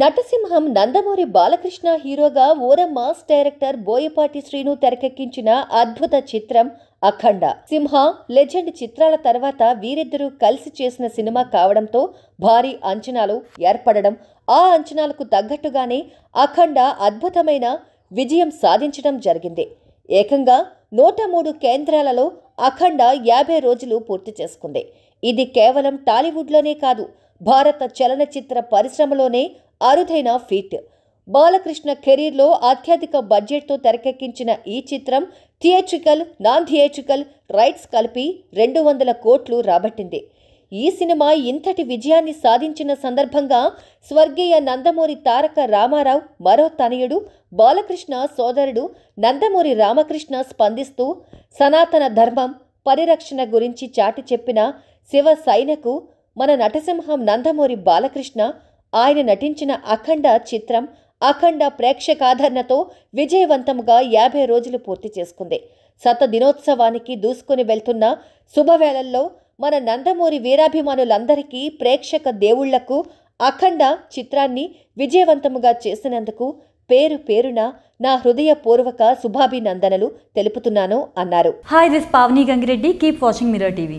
నటసింహం నందమూరి బాలకృష్ణ హీరోగా ఓర mass director Boyapati Srinu తెరకెక్కించిన అద్భుత చిత్రం అఖండ సింహ లెజెండ్ చిత్రాల తర్వాత వీరిద్దరూ కలిసి చేసిన సినిమా కావడంతో భారీ అంచనాలు ఏర్పడడం ఆ అంచనాలకు తగ్గట్టుగానే అఖండ అద్భుతమైన విజయం సాధించడం జరిగింది ఏకంగా నూట మూడు కేంద్రాలలో అఖండ యాభై రోజులు పూర్తి చేసుకుంది ఇది కేవలం టాలీవుడ్లోనే కాదు భారత చలనచిత్ర పరిశ్రమలోనే అరుదైన ఫీట్ బాలకృష్ణ కెరీర్లో అత్యధిక బడ్జెట్తో తెరకెక్కించిన ఈ చిత్రం థియేట్రికల్ నాన్ థియేట్రికల్ రైట్స్ కలిపి రెండు వందల కోట్లు రాబట్టింది ఈ సినిమా ఇంతటి విజయాన్ని సాధించిన సందర్భంగా స్వర్గీయ నందమూరి తారక రామారావు మరో తనయుడు బాలకృష్ణ సోదరుడు నందమూరి రామకృష్ణ స్పందిస్తూ సనాతన ధర్మం పరిరక్షణ గురించి చాటి చెప్పిన శివ సైనకు మన నటసింహం నందమూరి బాలకృష్ణ ఆయన నటించిన అఖండ చిత్రం అఖండ ప్రేక్షకాదరణతో విజయవంతంగా యాభై రోజులు పూర్తి చేసుకుంది శత దినోత్సవానికి దూసుకుని వెళ్తున్న శుభవేళల్లో మన నందమూరి వీరాభిమానులందరికీ ప్రేక్షక దేవుళ్లకు అఖండ చిత్రాన్ని విజయవంతముగా చేసినందుకు పేరు పేరున నా హృదయపూర్వక శుభాభినందనలు తెలుపుతున్నాను అన్నారు hi this Pavani Gangireddy keep watching Mirror TV